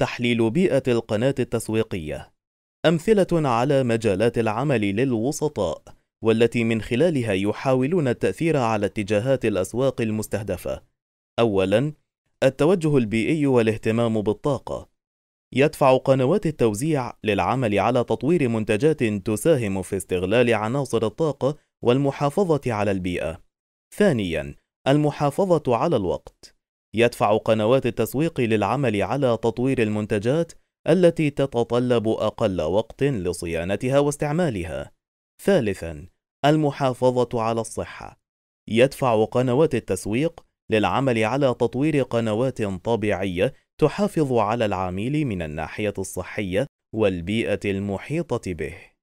تحليل بيئة القناة التسويقية أمثلة على مجالات العمل للوسطاء والتي من خلالها يحاولون التأثير على اتجاهات الأسواق المستهدفة أولاً التوجه البيئي والاهتمام بالطاقة يدفع قنوات التوزيع للعمل على تطوير منتجات تساهم في استغلال عناصر الطاقة والمحافظة على البيئة ثانياً المحافظة على الوقت يدفع قنوات التسويق للعمل على تطوير المنتجات التي تتطلب أقل وقت لصيانتها واستعمالها. ثالثاً، المحافظة على الصحة. يدفع قنوات التسويق للعمل على تطوير قنوات طبيعية تحافظ على العميل من الناحية الصحية والبيئة المحيطة به.